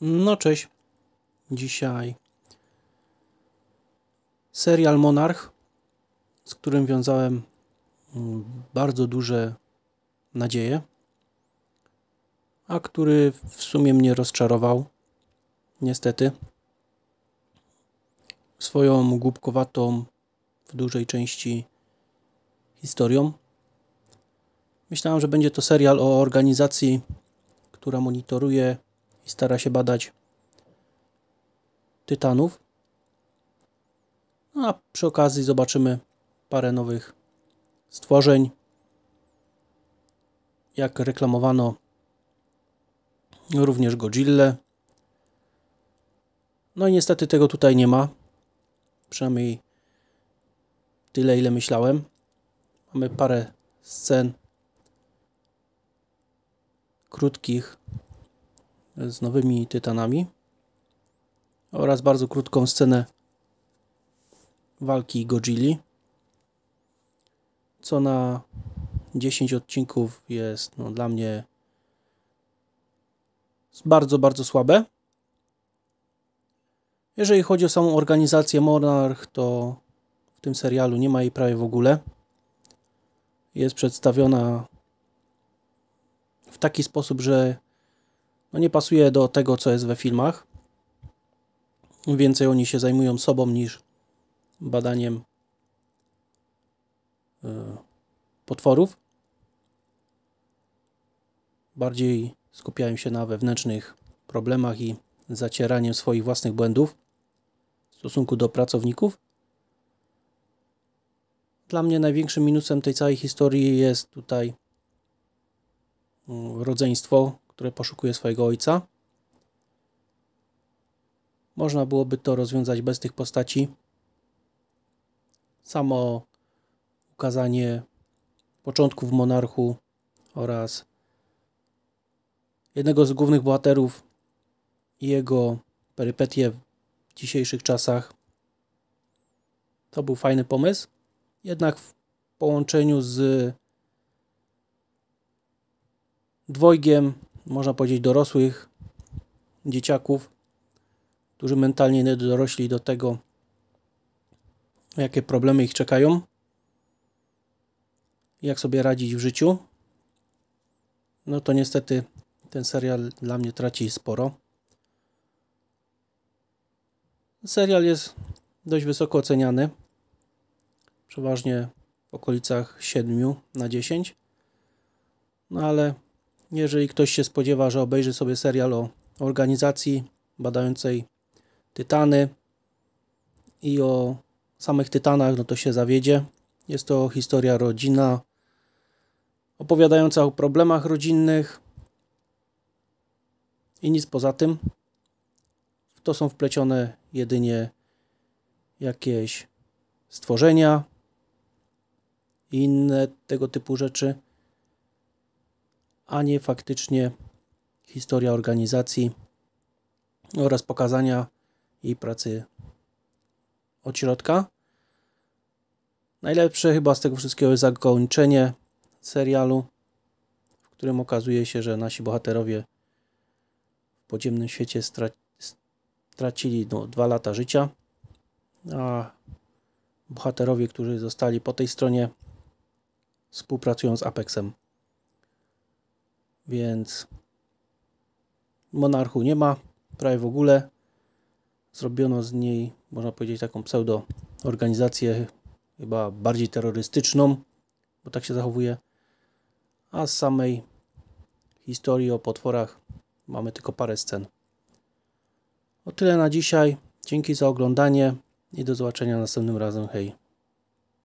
No cześć. Dzisiaj serial Monarch, z którym wiązałem mm, bardzo duże nadzieje, a który w sumie mnie rozczarował, niestety, swoją głupkowatą w dużej części historią. Myślałem, że będzie to serial o organizacji, która monitoruje i stara się badać tytanów. No, a przy okazji zobaczymy parę nowych stworzeń. Jak reklamowano również Godzilla. No i niestety tego tutaj nie ma. Przynajmniej tyle, ile myślałem. Mamy parę scen krótkich z nowymi tytanami oraz bardzo krótką scenę walki Godzilli, co na 10 odcinków jest no, dla mnie bardzo, bardzo słabe. Jeżeli chodzi o samą organizację Monarch, to w tym serialu nie ma jej prawie w ogóle. Jest przedstawiona w taki sposób, że no nie pasuje do tego, co jest we filmach. Więcej oni się zajmują sobą niż badaniem e, potworów. Bardziej skupiają się na wewnętrznych problemach i zacieraniem swoich własnych błędów w stosunku do pracowników. Dla mnie największym minusem tej całej historii jest tutaj mm, rodzeństwo, które poszukuje swojego ojca. Można byłoby to rozwiązać bez tych postaci. Samo ukazanie początków monarchu oraz jednego z głównych bohaterów i jego perypetie w dzisiejszych czasach. To był fajny pomysł, jednak w połączeniu z dwojgiem można powiedzieć, dorosłych dzieciaków, którzy mentalnie nie dorośli do tego, jakie problemy ich czekają, jak sobie radzić w życiu, no to niestety ten serial dla mnie traci sporo. Serial jest dość wysoko oceniany, przeważnie w okolicach 7 na 10, no ale jeżeli ktoś się spodziewa, że obejrzy sobie serial o organizacji badającej tytany i o samych tytanach, no to się zawiedzie. Jest to historia rodzina, opowiadająca o problemach rodzinnych i nic poza tym. W to są wplecione jedynie jakieś stworzenia i inne tego typu rzeczy a nie faktycznie historia organizacji oraz pokazania jej pracy od środka. Najlepsze chyba z tego wszystkiego jest zakończenie serialu, w którym okazuje się, że nasi bohaterowie w podziemnym świecie stracili no, dwa lata życia, a bohaterowie, którzy zostali po tej stronie współpracują z Apexem więc monarchu nie ma prawie w ogóle. Zrobiono z niej, można powiedzieć, taką pseudo-organizację chyba bardziej terrorystyczną, bo tak się zachowuje. A z samej historii o potworach mamy tylko parę scen. O tyle na dzisiaj. Dzięki za oglądanie i do zobaczenia następnym razem. Hej!